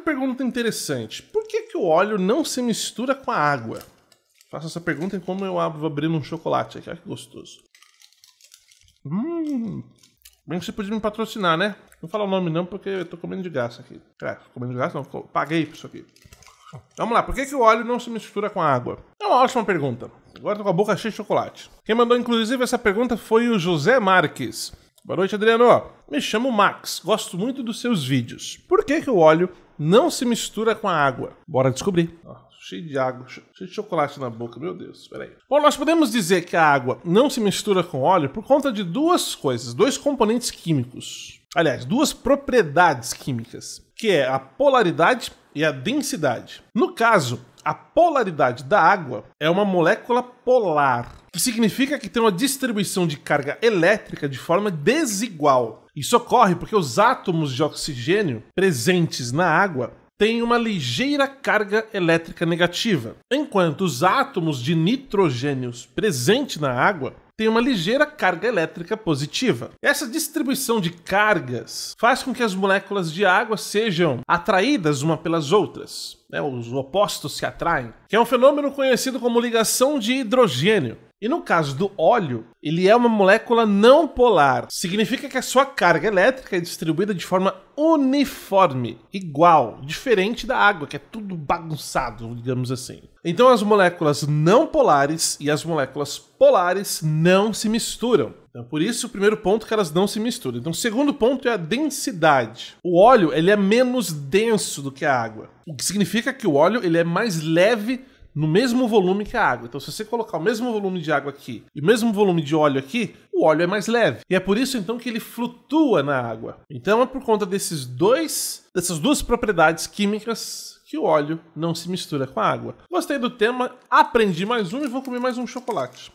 pergunta interessante. Por que, que o óleo não se mistura com a água? Faço essa pergunta em como eu abro, abrir um chocolate aqui. Olha que gostoso. Hum. Bem que você podia me patrocinar, né? Não falar o nome não, porque eu tô comendo de graça aqui. É, comendo de graça não, paguei por isso aqui. Vamos lá, por que, que o óleo não se mistura com a água? É uma ótima pergunta. Agora tô com a boca cheia de chocolate. Quem mandou, inclusive, essa pergunta foi o José Marques. Boa noite, Adriano. Me chamo Max, gosto muito dos seus vídeos. Por que, que o óleo não se mistura com a água? Bora descobrir. cheio de água, cheio de chocolate na boca, meu Deus, peraí. Bom, nós podemos dizer que a água não se mistura com óleo por conta de duas coisas, dois componentes químicos. Aliás, duas propriedades químicas, que é a polaridade e a densidade. No caso, a polaridade da água é uma molécula polar que significa que tem uma distribuição de carga elétrica de forma desigual. Isso ocorre porque os átomos de oxigênio presentes na água têm uma ligeira carga elétrica negativa, enquanto os átomos de nitrogênios presentes na água tem uma ligeira carga elétrica positiva. Essa distribuição de cargas faz com que as moléculas de água sejam atraídas uma pelas outras, né? os opostos se atraem, que é um fenômeno conhecido como ligação de hidrogênio. E no caso do óleo, ele é uma molécula não polar. Significa que a sua carga elétrica é distribuída de forma uniforme, igual, diferente da água, que é tudo bagunçado, digamos assim. Então as moléculas não polares e as moléculas polares não se misturam. Então, por isso, o primeiro ponto é que elas não se misturam. Então, o segundo ponto é a densidade. O óleo ele é menos denso do que a água, o que significa que o óleo ele é mais leve no mesmo volume que a água. Então, se você colocar o mesmo volume de água aqui e o mesmo volume de óleo aqui, o óleo é mais leve. E é por isso então que ele flutua na água. Então, é por conta desses dois, dessas duas propriedades químicas que o óleo não se mistura com a água. Gostei do tema, aprendi mais um e vou comer mais um chocolate.